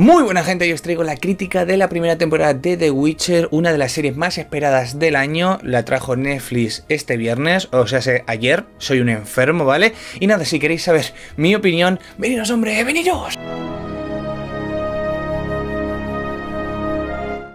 Muy buena gente, hoy os traigo la crítica de la primera temporada de The Witcher, una de las series más esperadas del año, la trajo Netflix este viernes, o sea, ayer, soy un enfermo, ¿vale? Y nada, si queréis saber mi opinión, venidos, hombre, ¡venidos!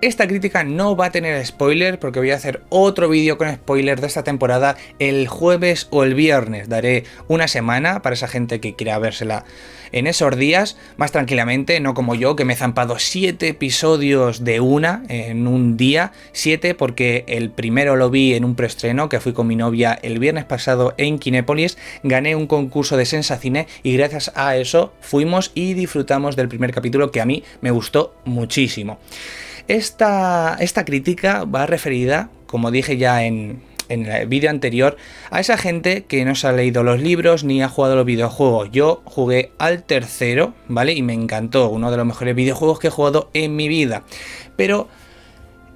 Esta crítica no va a tener spoiler porque voy a hacer otro vídeo con spoiler de esta temporada el jueves o el viernes. Daré una semana para esa gente que quiera vérsela en esos días más tranquilamente, no como yo que me he zampado 7 episodios de una en un día. 7 porque el primero lo vi en un preestreno que fui con mi novia el viernes pasado en Kinépolis. Gané un concurso de Sensacine y gracias a eso fuimos y disfrutamos del primer capítulo que a mí me gustó muchísimo. Esta, esta crítica va referida, como dije ya en, en el vídeo anterior a esa gente que no se ha leído los libros ni ha jugado los videojuegos. Yo jugué al tercero, ¿vale? Y me encantó, uno de los mejores videojuegos que he jugado en mi vida. Pero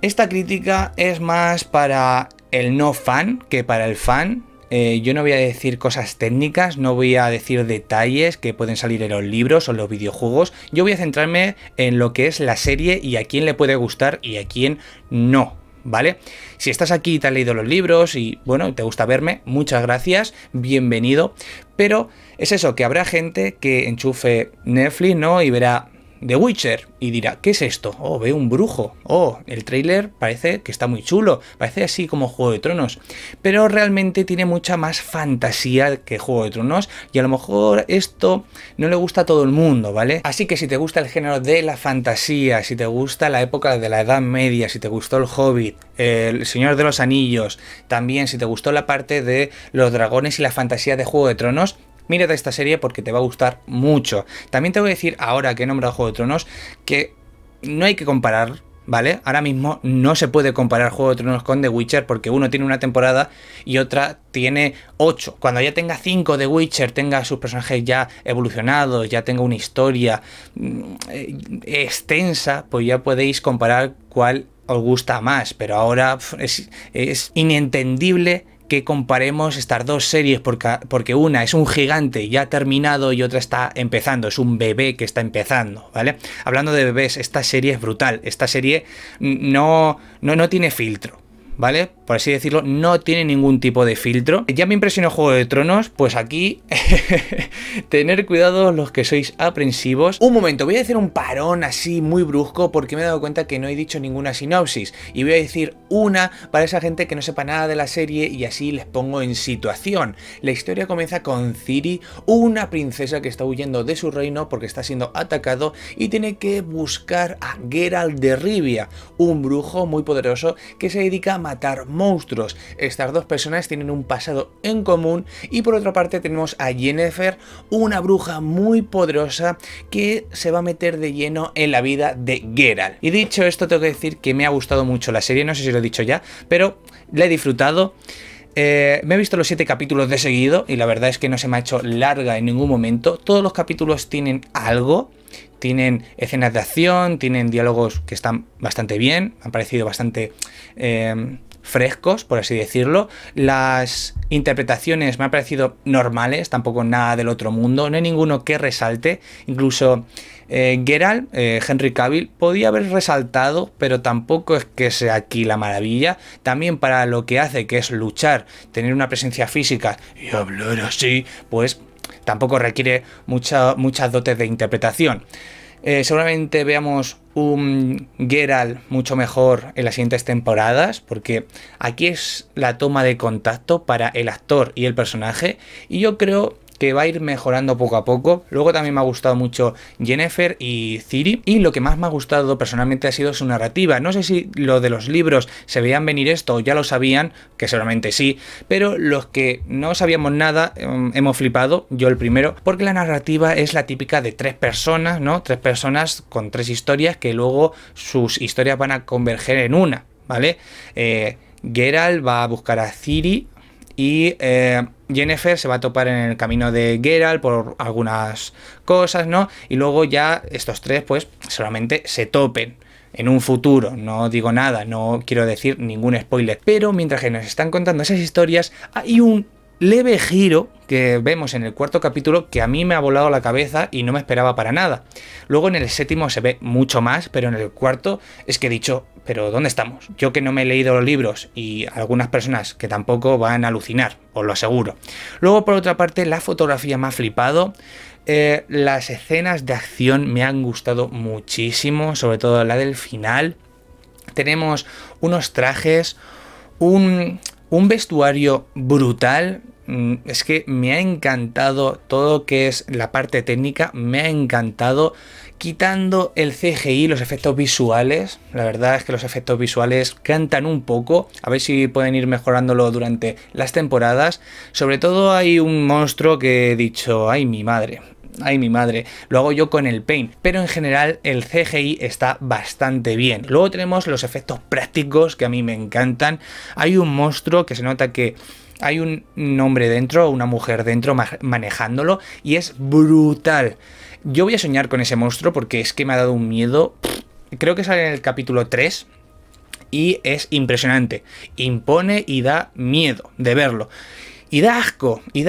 esta crítica es más para el no fan que para el fan. Eh, yo no voy a decir cosas técnicas, no voy a decir detalles que pueden salir en los libros o los videojuegos. Yo voy a centrarme en lo que es la serie y a quién le puede gustar y a quién no. ¿Vale? Si estás aquí y te has leído los libros y bueno, te gusta verme, muchas gracias, bienvenido. Pero es eso, que habrá gente que enchufe Netflix, ¿no? Y verá The Witcher y dirá, ¿qué es esto? Oh, ve un brujo. Oh, el tráiler parece que está muy chulo, parece así como Juego de Tronos. Pero realmente tiene mucha más fantasía que Juego de Tronos y a lo mejor esto no le gusta a todo el mundo, ¿vale? Así que si te gusta el género de la fantasía, si te gusta la época de la Edad Media, si te gustó el Hobbit, el Señor de los Anillos, también si te gustó la parte de los dragones y la fantasía de Juego de Tronos, mírate esta serie porque te va a gustar mucho. También te voy a decir, ahora que he nombrado Juego de Tronos, que no hay que comparar ¿vale? Ahora mismo no se puede comparar Juego de Tronos con The Witcher porque uno tiene una temporada y otra tiene ocho. Cuando ya tenga cinco The Witcher, tenga sus personajes ya evolucionados, ya tenga una historia mm, eh, extensa, pues ya podéis comparar cuál os gusta más. Pero ahora es, es inentendible que comparemos estas dos series porque, porque una es un gigante ya terminado y otra está empezando, es un bebé que está empezando, ¿vale? Hablando de bebés, esta serie es brutal, esta serie no, no, no tiene filtro. ¿vale? Por así decirlo, no tiene ningún tipo de filtro. Ya me impresionó Juego de Tronos, pues aquí tener cuidado los que sois aprensivos. Un momento, voy a hacer un parón así muy brusco porque me he dado cuenta que no he dicho ninguna sinopsis y voy a decir una para esa gente que no sepa nada de la serie y así les pongo en situación. La historia comienza con Ciri, una princesa que está huyendo de su reino porque está siendo atacado y tiene que buscar a Geralt de Rivia, un brujo muy poderoso que se dedica a matar monstruos. Estas dos personas tienen un pasado en común y por otra parte tenemos a Jennifer, una bruja muy poderosa que se va a meter de lleno en la vida de Geralt. Y dicho esto tengo que decir que me ha gustado mucho la serie, no sé si lo he dicho ya, pero la he disfrutado. Eh, me he visto los siete capítulos de seguido y la verdad es que no se me ha hecho larga en ningún momento. Todos los capítulos tienen algo, tienen escenas de acción, tienen diálogos que están bastante bien, han parecido bastante... Eh, frescos, por así decirlo. Las interpretaciones me han parecido normales, tampoco nada del otro mundo, no hay ninguno que resalte. Incluso eh, eh, Henry Cavill, podía haber resaltado, pero tampoco es que sea aquí la maravilla. También para lo que hace, que es luchar, tener una presencia física y hablar así, pues tampoco requiere mucha, muchas dotes de interpretación. Eh, seguramente veamos un Geralt mucho mejor en las siguientes temporadas, porque aquí es la toma de contacto para el actor y el personaje, y yo creo que va a ir mejorando poco a poco. Luego también me ha gustado mucho Jennifer y Ciri. Y lo que más me ha gustado personalmente ha sido su narrativa. No sé si lo de los libros se veían venir esto o ya lo sabían, que seguramente sí, pero los que no sabíamos nada em, hemos flipado, yo el primero, porque la narrativa es la típica de tres personas, ¿no? Tres personas con tres historias que luego sus historias van a converger en una, ¿vale? Eh, va a buscar a Ciri y... Eh, Jennifer se va a topar en el camino de Geralt por algunas cosas, ¿no? Y luego ya estos tres, pues, solamente se topen en un futuro. No digo nada, no quiero decir ningún spoiler. Pero mientras que nos están contando esas historias, hay un leve giro que vemos en el cuarto capítulo que a mí me ha volado la cabeza y no me esperaba para nada. Luego en el séptimo se ve mucho más, pero en el cuarto es que he dicho, pero ¿dónde estamos? Yo que no me he leído los libros y algunas personas que tampoco van a alucinar, os lo aseguro. Luego por otra parte la fotografía me ha flipado. Eh, las escenas de acción me han gustado muchísimo, sobre todo la del final. Tenemos unos trajes, un, un vestuario brutal. Mm, es que me ha encantado todo lo que es la parte técnica. Me ha encantado. Quitando el CGI, los efectos visuales. La verdad es que los efectos visuales cantan un poco. A ver si pueden ir mejorándolo durante las temporadas. Sobre todo hay un monstruo que he dicho, ay mi madre ay mi madre, lo hago yo con el Paint, pero en general el CGI está bastante bien. Luego tenemos los efectos prácticos que a mí me encantan. Hay un monstruo que se nota que hay un hombre dentro, una mujer dentro manejándolo y es brutal. Yo voy a soñar con ese monstruo porque es que me ha dado un miedo. Creo que sale en el capítulo 3 y es impresionante. Impone y da miedo de verlo. Y da y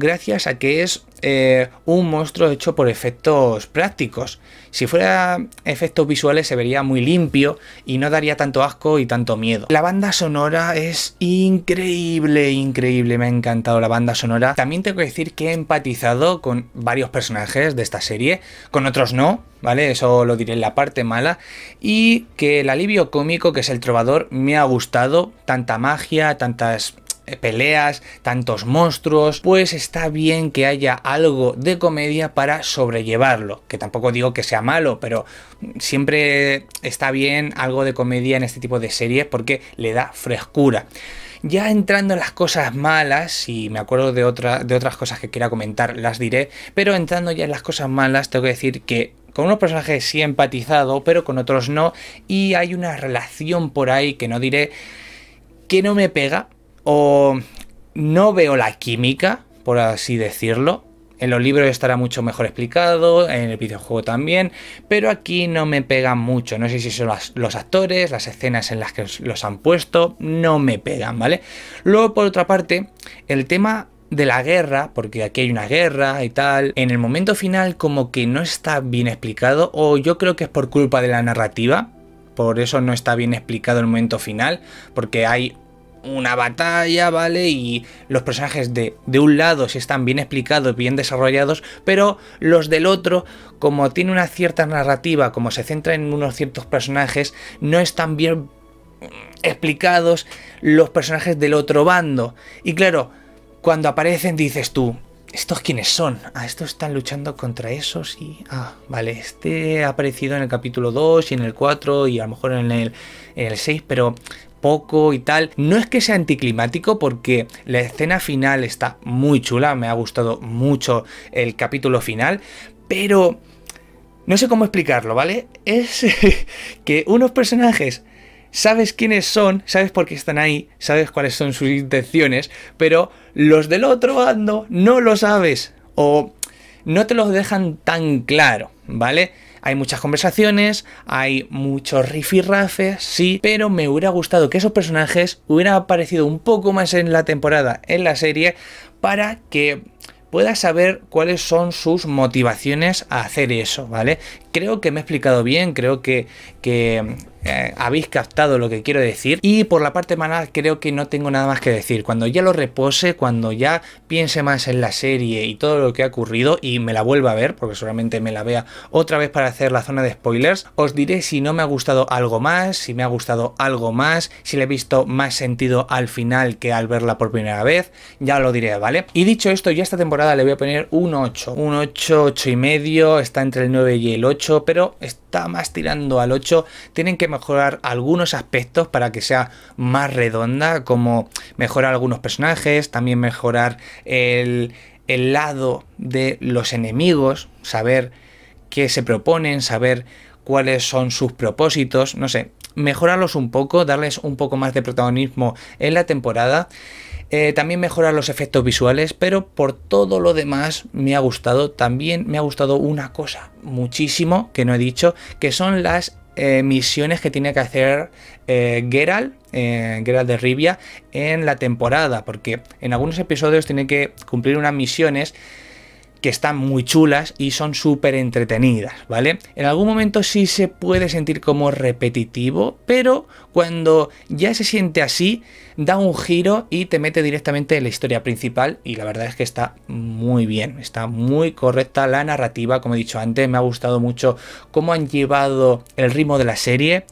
gracias a que es eh, un monstruo hecho por efectos prácticos. Si fuera efectos visuales se vería muy limpio y no daría tanto asco y tanto miedo. La banda sonora es increíble, increíble, me ha encantado la banda sonora. También tengo que decir que he empatizado con varios personajes de esta serie, con otros no, ¿vale? Eso lo diré en la parte mala. Y que el alivio cómico, que es el trovador, me ha gustado. Tanta magia, tantas eh, peleas, tantos monstruos, pues está bien que haya algo de comedia para sobrellevarlo. Que tampoco digo que sea malo, pero siempre está bien algo de comedia en este tipo de series porque le da frescura. Ya entrando en las cosas malas, y me acuerdo de, otra, de otras cosas que quiera comentar, las diré, pero entrando ya en las cosas malas, tengo que decir que con unos personajes sí empatizado, pero con otros no, y hay una relación por ahí que no diré que no me pega, o no veo la química, por así decirlo. En los libros estará mucho mejor explicado, en el videojuego también, pero aquí no me pegan mucho. No sé si son los actores, las escenas en las que los han puesto, no me pegan, ¿vale? Luego, por otra parte, el tema de la guerra, porque aquí hay una guerra y tal, en el momento final como que no está bien explicado, o yo creo que es por culpa de la narrativa, por eso no está bien explicado el momento final, porque hay una batalla, ¿vale? Y los personajes de, de un lado sí están bien explicados, bien desarrollados, pero los del otro, como tiene una cierta narrativa, como se centra en unos ciertos personajes, no están bien explicados los personajes del otro bando. Y claro, cuando aparecen dices tú, ¿Estos quiénes son? Ah, estos están luchando contra esos? Y. Ah, vale, este ha aparecido en el capítulo 2 y en el 4 y a lo mejor en el, en el 6, pero poco y tal. No es que sea anticlimático porque la escena final está muy chula, me ha gustado mucho el capítulo final, pero no sé cómo explicarlo, ¿vale? Es que unos personajes sabes quiénes son, sabes por qué están ahí, sabes cuáles son sus intenciones, pero los del otro bando no lo sabes o no te los dejan tan claro, ¿vale? Hay muchas conversaciones, hay muchos rifirrafes, sí, pero me hubiera gustado que esos personajes hubieran aparecido un poco más en la temporada, en la serie, para que pueda saber cuáles son sus motivaciones a hacer eso, ¿vale? Creo que me he explicado bien, creo que, que eh, habéis captado lo que quiero decir y por la parte mala creo que no tengo nada más que decir. Cuando ya lo repose, cuando ya piense más en la serie y todo lo que ha ocurrido y me la vuelva a ver, porque solamente me la vea otra vez para hacer la zona de spoilers, os diré si no me ha gustado algo más, si me ha gustado algo más, si le he visto más sentido al final que al verla por primera vez, ya lo diré, ¿vale? Y dicho esto, ya esta temporada le voy a poner un 8, un 8, 8 y medio, está entre el 9 y el 8 pero está más tirando al 8. Tienen que mejorar algunos aspectos para que sea más redonda, como mejorar algunos personajes, también mejorar el, el lado de los enemigos, saber qué se proponen, saber cuáles son sus propósitos, no sé, mejorarlos un poco, darles un poco más de protagonismo en la temporada eh, también mejorar los efectos visuales, pero por todo lo demás me ha gustado. También me ha gustado una cosa muchísimo que no he dicho, que son las eh, misiones que tiene que hacer eh, eh, Geralt, de Rivia, en la temporada, porque en algunos episodios tiene que cumplir unas misiones que están muy chulas y son súper entretenidas, ¿vale? En algún momento sí se puede sentir como repetitivo, pero cuando ya se siente así, da un giro y te mete directamente en la historia principal y la verdad es que está muy bien, está muy correcta la narrativa, como he dicho antes, me ha gustado mucho cómo han llevado el ritmo de la serie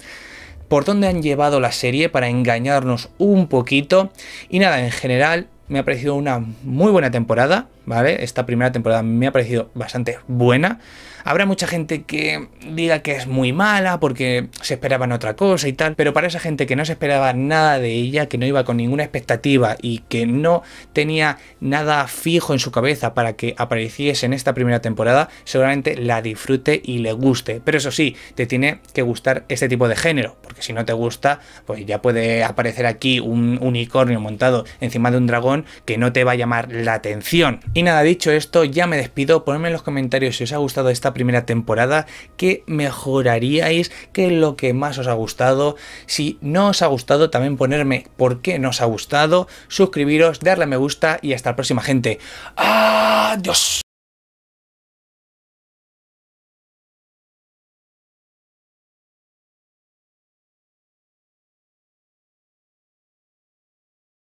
por dónde han llevado la serie para engañarnos un poquito. Y nada, en general me ha parecido una muy buena temporada. ¿vale? Esta primera temporada me ha parecido bastante buena. Habrá mucha gente que diga que es muy mala porque se esperaban otra cosa y tal, pero para esa gente que no se esperaba nada de ella, que no iba con ninguna expectativa y que no tenía nada fijo en su cabeza para que apareciese en esta primera temporada, seguramente la disfrute y le guste. Pero eso sí, te tiene que gustar este tipo de género, porque si no te gusta, pues ya puede aparecer aquí un unicornio montado encima de un dragón que no te va a llamar la atención. Y nada, dicho esto, ya me despido. Ponedme en los comentarios si os ha gustado esta primera temporada, qué mejoraríais, qué es lo que más os ha gustado. Si no os ha gustado, también ponerme por qué no os ha gustado, suscribiros, darle a me gusta y hasta la próxima, gente. ¡Adiós!